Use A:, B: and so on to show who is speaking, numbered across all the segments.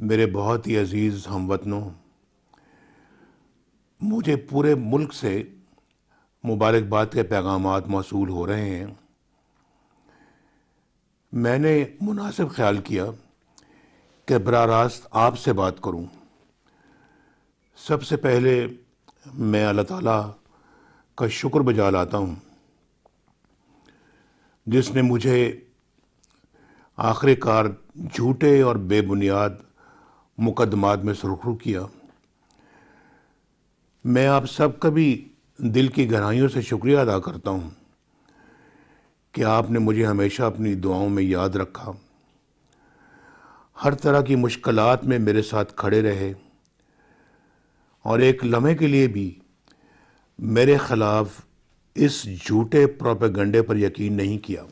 A: मेरे बहुत ही अजीज़ हम वतनों मुझे पूरे मुल्क से मुबारकबाद के पैगाम मौसू हो रहे हैं मैंने मुनासिब ख्याल किया कि बरह रास्त आपसे बात करूं। सबसे पहले मैं अल्लाह ताला का शुक्र बजा लाता हूं, जिसने मुझे आखिरकार झूठे और बेबुनियाद मुकदमात में सुरखरू किया मैं आप सब का भी दिल की गहराइयों से शुक्रिया अदा करता हूँ कि आपने मुझे हमेशा अपनी दुआओं में याद रखा हर तरह की मुश्किल में मेरे साथ खड़े रहे और एक लम्हे के लिए भी मेरे ख़िलाफ़ इस झूठे प्रोपेगंडे पर यकीन नहीं किया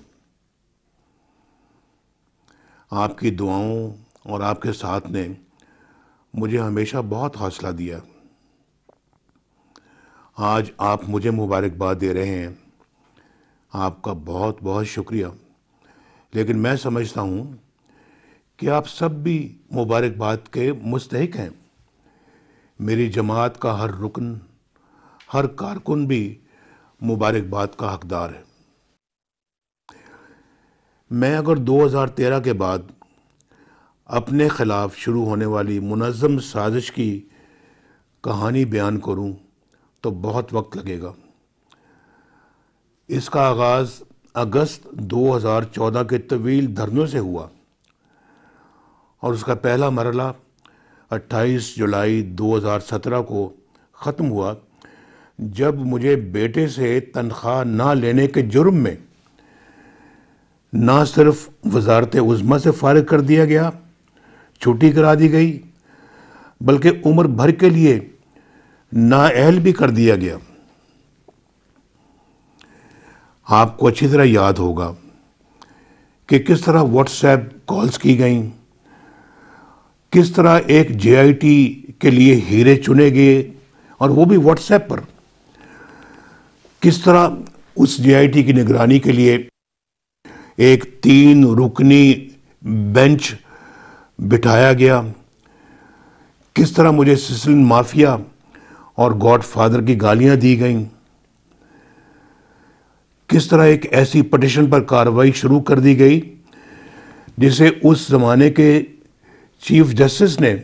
A: आपकी दुआओं और आपके साथ ने मुझे हमेशा बहुत हौसला दिया आज आप मुझे मुबारकबाद दे रहे हैं आपका बहुत बहुत शुक्रिया लेकिन मैं समझता हूँ कि आप सब भी मुबारकबाद के मुस्तक हैं मेरी जमात का हर रुकन हर कारकुन भी मुबारकबाद का हकदार है मैं अगर 2013 के बाद अपने ख़िलाफ़ शुरू होने वाली मुनज़म साजिश की कहानी बयान करूं तो बहुत वक्त लगेगा इसका आगाज़ अगस्त 2014 के तवील धरनों से हुआ और उसका पहला मरला 28 जुलाई 2017 को ख़त्म हुआ जब मुझे बेटे से तनख्वाह ना लेने के जुर्म में ना सिर्फ वजारत उज़मा से फारग कर दिया गया छुट्टी करा दी गई बल्कि उम्र भर के लिए नाअहल भी कर दिया गया आपको अच्छी तरह याद होगा कि किस तरह व्हाट्सएप कॉल्स की गई किस तरह एक जेआईटी के लिए हीरे चुने गए और वो भी व्हाट्सएप पर किस तरह उस जेआईटी की निगरानी के लिए एक तीन रुकनी बेंच बिठाया गया किस तरह मुझे सिसलिन माफिया और गॉड फादर की गालियां दी गईं किस तरह एक ऐसी पटिशन पर कार्रवाई शुरू कर दी गई जिसे उस ज़माने के चीफ जस्टिस ने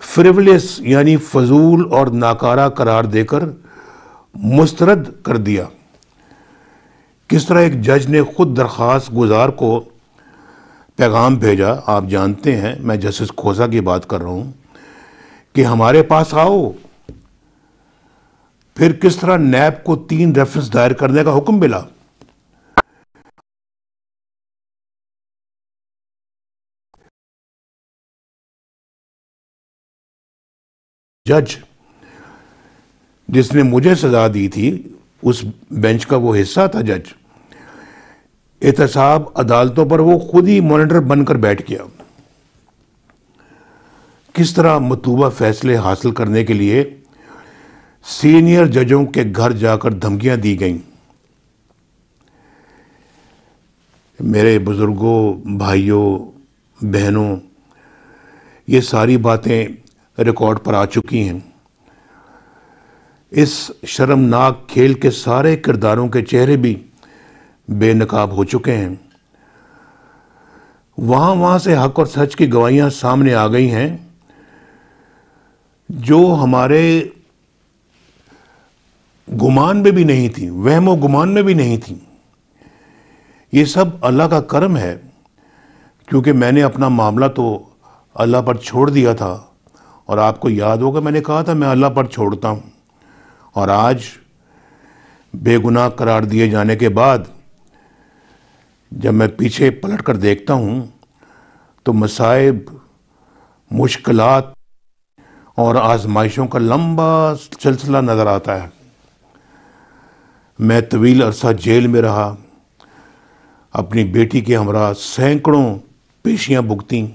A: फ्रिवलेस यानी फजूल और नाकारा करार देकर मुस्तरद कर दिया किस तरह एक जज ने खुद दरख्वास्त गुजार को पैगाम भेजा आप जानते हैं मैं जस्टिस खोसा की बात कर रहा हूं कि हमारे पास आओ फिर किस तरह नैब को तीन रेफरेंस दायर करने का हुक्म मिला जज जिसने मुझे सजा दी थी उस बेंच का वो हिस्सा था जज एहतसाब अदालतों पर वो खुद ही मॉनिटर बनकर बैठ गया किस तरह मतलूबा फैसले हासिल करने के लिए सीनियर जजों के घर जाकर धमकियां दी गईं मेरे बुज़ुर्गों भाइयों बहनों ये सारी बातें रिकॉर्ड पर आ चुकी हैं इस शर्मनाक खेल के सारे किरदारों के चेहरे भी बेनकाब हो चुके हैं वहाँ वहाँ से हक और सच की गवाहियाँ सामने आ गई हैं जो हमारे गुमान में भी नहीं थी वहमो गुमान में भी नहीं थी ये सब अल्लाह का कर्म है क्योंकि मैंने अपना मामला तो अल्लाह पर छोड़ दिया था और आपको याद होगा मैंने कहा था मैं अल्लाह पर छोड़ता हूँ और आज बेगुनाह करार दिए जाने के बाद जब मैं पीछे पलट कर देखता हूँ तो मसाइब मुश्किल और आजमाइशों का लंबा सिलसिला नज़र आता है मैं तवील अरसा जेल में रहा अपनी बेटी के हमरा सैकड़ों पेशियाँ भुगतीं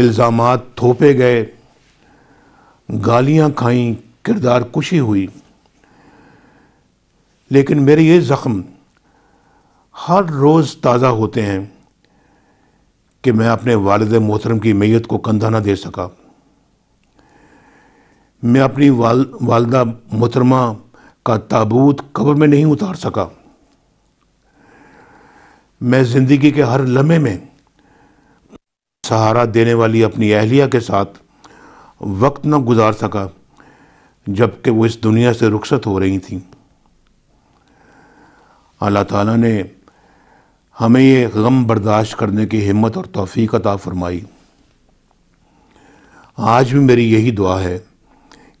A: इल्ज़ाम थोपे गए गालियाँ खाईं किरदार कुशी हुई लेकिन मेरे ये ज़ख्म हर रोज़ ताज़ा होते हैं कि मैं अपने वालद मोहतरम की मैयत को कंधा ना दे सका मैं अपनी वाल वालदा मोहतरमा का ताबूत कब्र में नहीं उतार सका मैं ज़िंदगी के हर लम्हे में सहारा देने वाली अपनी अहलिया के साथ वक्त न गुजार सका जबकि वो इस दुनिया से रुखसत हो रही थी अल्लाह ताला ने हमें ये गम बर्दाश्त करने की हिम्मत और तोफ़ी अता फरमाई आज भी मेरी यही दुआ है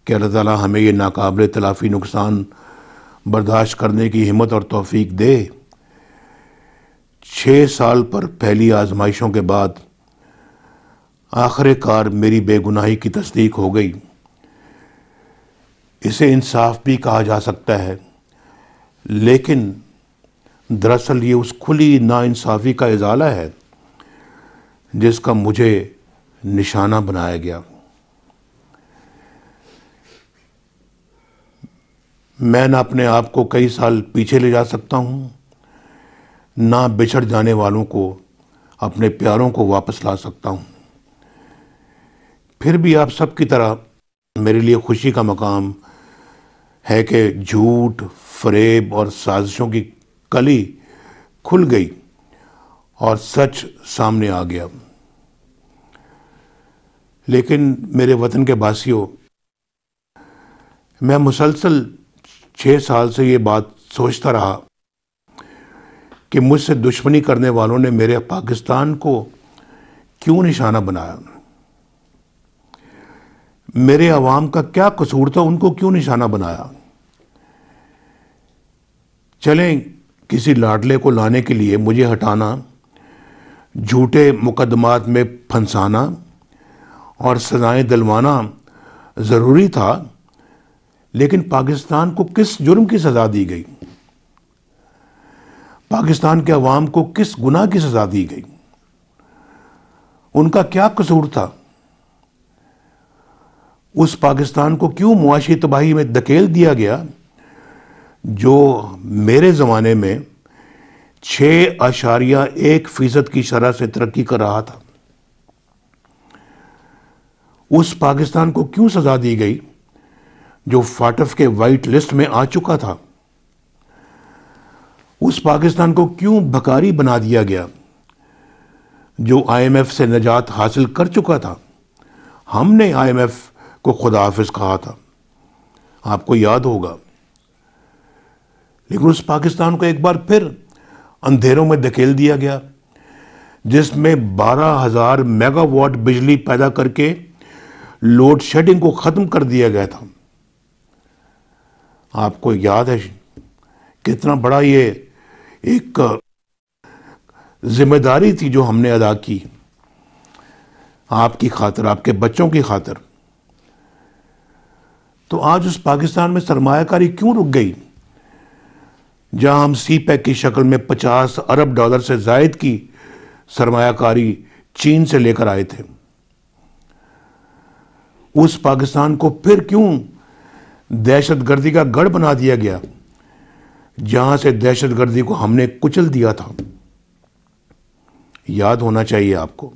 A: कि अल्लाह ताला हमें ये नाकबिल तलाफ़ी नुकसान बर्दाश्त करने की हिम्मत और तोफ़ी दे छः साल पर फैली आजमाइशों के बाद आखिरकार मेरी बेगुनाही की तस्दीक हो गई इसे इंसाफ भी कहा जा सकता है लेकिन दरअसल ये उस खुली नाानसाफ़ी का इजाला है जिसका मुझे निशाना बनाया गया मैं ना अपने आप को कई साल पीछे ले जा सकता हूँ ना बिछड़ जाने वालों को अपने प्यारों को वापस ला सकता हूँ फिर भी आप सब की तरह मेरे लिए खुशी का मकाम है कि झूठ फरेब और साजिशों की कली खुल गई और सच सामने आ गया लेकिन मेरे वतन के बासियों मैं मुसलसल छः साल से ये बात सोचता रहा कि मुझसे दुश्मनी करने वालों ने मेरे पाकिस्तान को क्यों निशाना बनाया मेरे आवाम का क्या कसूर था उनको क्यों निशाना बनाया चलें किसी लाडले को लाने के लिए मुझे हटाना झूठे मुकदमात में फंसाना और सजाएं दिलवाना ज़रूरी था लेकिन पाकिस्तान को किस जुर्म की सज़ा दी गई पाकिस्तान के अवाम को किस गुनाह की सज़ा दी गई उनका क्या कसूर था उस पाकिस्तान को क्यों मुआशी तबाही में धकेल दिया गया जो मेरे ज़माने में छः आशारिया एक फ़ीसद की शरह से तरक्की कर रहा था उस पाकिस्तान को क्यों सज़ा दी गई जो फाटफ के वाइट लिस्ट में आ चुका था उस पाकिस्तान को क्यों भकारी बना दिया गया जो आईएमएफ से निजात हासिल कर चुका था हमने आईएमएफ को खुदा हाफ कहा था आपको याद होगा लेकिन उस पाकिस्तान को एक बार फिर अंधेरों में धकेल दिया गया जिसमें बारह हज़ार मेगावाट बिजली पैदा करके लोड शेडिंग को ख़त्म कर दिया गया था आपको याद है कितना बड़ा ये एक जिम्मेदारी थी जो हमने अदा की आपकी खातर आपके बच्चों की खातर तो आज उस पाकिस्तान में सरमाकारी क्यों रुक गई जहां हम सी पैक की शक्ल में 50 अरब डॉलर से जायद की सरमाकारी चीन से लेकर आए थे उस पाकिस्तान को फिर क्यों दहशतगर्दी का गढ़ बना दिया गया जहां से दहशतगर्दी को हमने कुचल दिया था याद होना चाहिए आपको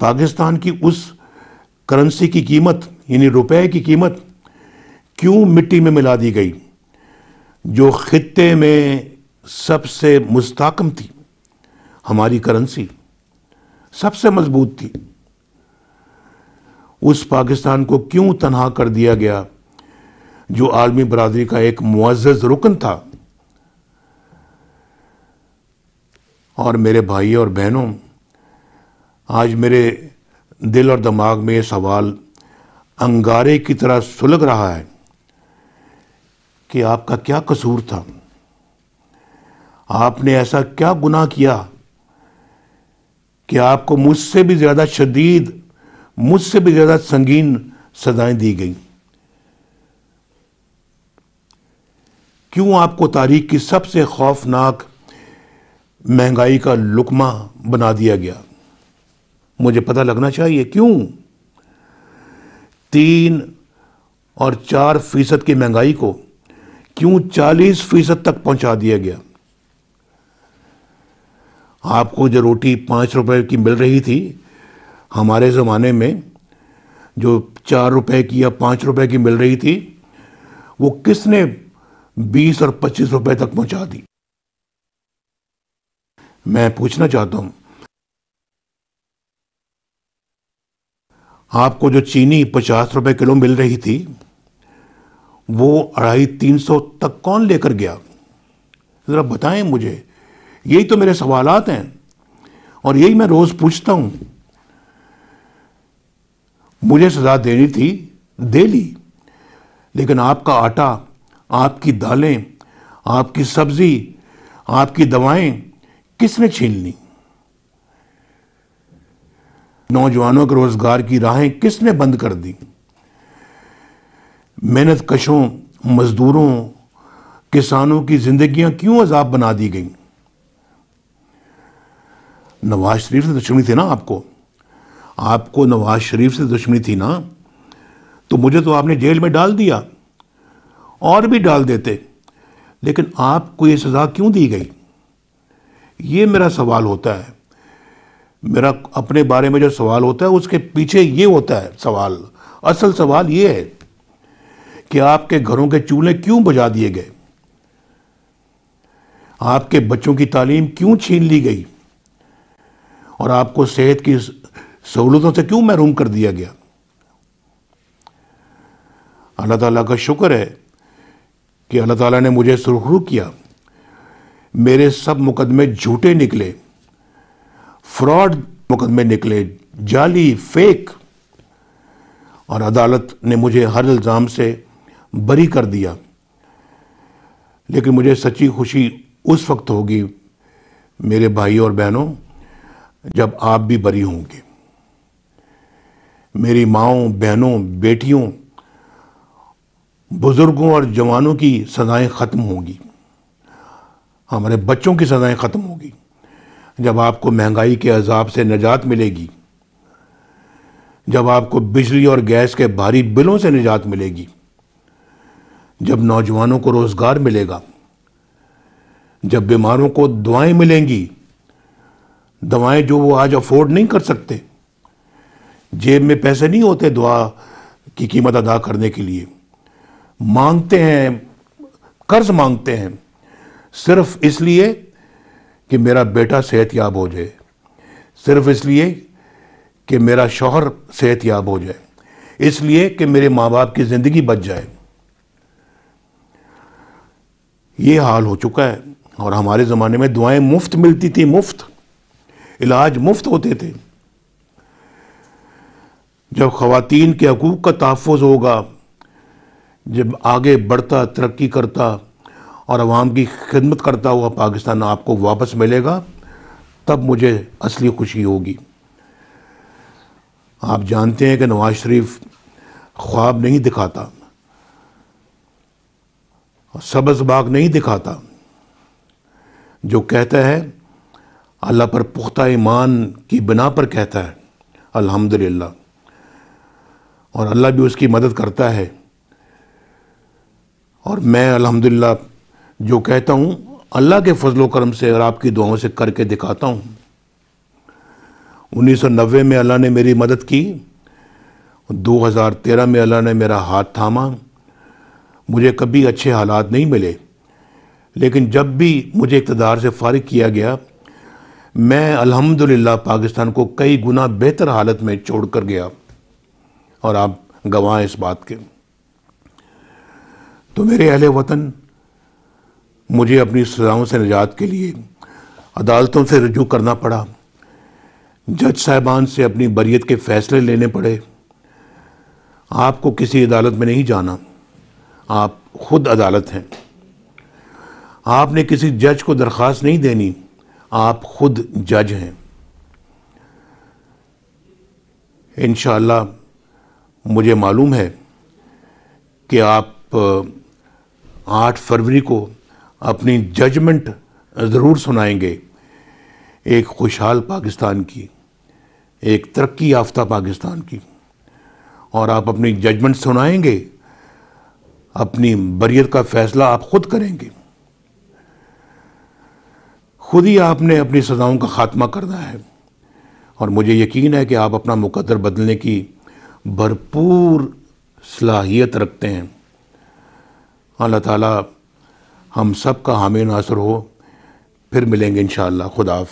A: पाकिस्तान की उस करेंसी की कीमत यानी रुपए की कीमत क्यों मिट्टी में मिला दी गई जो ख़त्े में सबसे मुस्ताकम थी हमारी करेंसी सबसे मजबूत थी उस पाकिस्तान को क्यों तनहा कर दिया गया जो आलमी बरदरी का एक मुआज़ रुकन था और मेरे भाई और बहनों आज मेरे दिल और दिमाग में ये सवाल अंगारे की तरह सुलग रहा है कि आपका क्या कसूर था आपने ऐसा क्या गुनाह किया कि आपको मुझसे भी ज़्यादा शदीद मुझसे भी ज़्यादा संगीन सजाएं दी गई क्यों आपको तारीख की सबसे खौफनाक महंगाई का लुकमा बना दिया गया मुझे पता लगना चाहिए क्यों तीन और चार फीसद की महंगाई को क्यों 40 फीसद तक पहुंचा दिया गया आपको जो रोटी पांच रुपए की मिल रही थी हमारे ज़माने में जो चार रुपए की या पांच रुपए की मिल रही थी वो किसने बीस और पच्चीस रुपए तक पहुंचा दी मैं पूछना चाहता हूं आपको जो चीनी पचास रुपए किलो मिल रही थी वो अढ़ाई तीन सौ तक कौन लेकर गया ज़रा बताएं मुझे यही तो मेरे सवालात हैं और यही मैं रोज़ पूछता हूं मुझे सज़ा देनी थी दे ली लेकिन आपका आटा आपकी दालें आपकी सब्ज़ी आपकी दवाएं किसने छीन ली नौजवानों के रोज़गार की राहें किसने बंद कर दी मेहनत कशों मज़दूरों किसानों की जिंदगी क्यों अजाब बना दी गई नवाज शरीफ से तो दुश्मनी थी ना आपको आपको नवाज शरीफ से तो दुश्मनी थी ना तो मुझे तो आपने जेल में डाल दिया और भी डाल देते लेकिन आपको ये सज़ा क्यों दी गई ये मेरा सवाल होता है मेरा अपने बारे में जो सवाल होता है उसके पीछे ये होता है सवाल असल सवाल ये है कि आपके घरों के चूल्हे क्यों बुझा दिए गए आपके बच्चों की तालीम क्यों छीन ली गई और आपको सेहत की सहूलतों से क्यों महरूम कर दिया गया अल्लाह ताला का शुक्र है कि अल्लाह ताला ने मुझे सुरखरू किया मेरे सब मुकदमे झूठे निकले फ्रॉड मुकदमे निकले जाली फेक और अदालत ने मुझे हर इल्ज़ाम से बरी कर दिया लेकिन मुझे सच्ची खुशी उस वक्त होगी मेरे भाई और बहनों जब आप भी बरी होंगे मेरी माओ बहनों बेटियों बुज़ुर्गों और जवानों की सज़ाएं ख़त्म होंगी हमारे बच्चों की सज़ाएं ख़त्म होगी जब आपको महंगाई के अजाब से निजात मिलेगी जब आपको बिजली और गैस के भारी बिलों से निजात मिलेगी जब नौजवानों को रोज़गार मिलेगा जब बीमारों को दवाएं मिलेंगी दवाएं जो वो आज अफोर्ड नहीं कर सकते जेब में पैसे नहीं होते दुआ की कीमत अदा करने के लिए मांगते हैं कर्ज मांगते हैं सिर्फ इसलिए कि मेरा बेटा सेहत याब हो जाए सिर्फ इसलिए कि मेरा शौहर सेहत याब हो जाए इसलिए कि मेरे माँ बाप की ज़िंदगी बच जाए ये हाल हो चुका है और हमारे ज़माने में दुआएं मुफ्त मिलती थी मुफ्त इलाज मुफ्त होते थे जब ख़वातीन के हकूक़ का तहफ़ होगा जब आगे बढ़ता तरक्की करता और आवाम की खिदमत करता हुआ पाकिस्तान आपको वापस मिलेगा तब मुझे असली खुशी होगी आप जानते हैं कि नवाज़ शरीफ ख्वाब नहीं दिखाता और सबज बाग नहीं दिखाता जो कहता है अल्लाह पर पुख्ता ईमान की बिना पर कहता है अल्हम्दुलिल्लाह और अल्लाह भी उसकी मदद करता है और मैं अल्हम्दुलिल्लाह जो कहता हूँ अल्लाह के फजलो करम से और आपकी दुआओं से करके दिखाता हूँ 1990 में अल्लाह ने मेरी मदद की 2013 में अल्लाह ने मेरा हाथ थामा मुझे कभी अच्छे हालात नहीं मिले लेकिन जब भी मुझे इकतदार से फारिग किया गया मैं अल्हम्दुलिल्लाह पाकिस्तान को कई गुना बेहतर हालत में छोड़ कर गया और आप गवाह इस बात के तो मेरे अहले वतन मुझे अपनी सजाओं से निजात के लिए अदालतों से रजू करना पड़ा जज साहबान से अपनी बरीत के फ़ैसले लेने पड़े आपको किसी अदालत में नहीं जाना आप खुद अदालत हैं आपने किसी जज को दरख्वास्त नहीं देनी आप खुद जज हैं इन मुझे मालूम है कि आप आठ फरवरी को अपनी जजमेंट ज़रूर सुनाएंगे एक खुशहाल पाकिस्तान की एक तरक्की याफ्ता पाकिस्तान की और आप अपनी जजमेंट सुनाएंगे अपनी बरीत का फैसला आप खुद करेंगे खुद ही आपने अपनी सजाओं का खात्मा करना है और मुझे यकीन है कि आप अपना मुकदर बदलने की भरपूर सलाहियत रखते हैं अल्लाह ताला हम सब का हामी नासर हो फिर मिलेंगे इन खुदा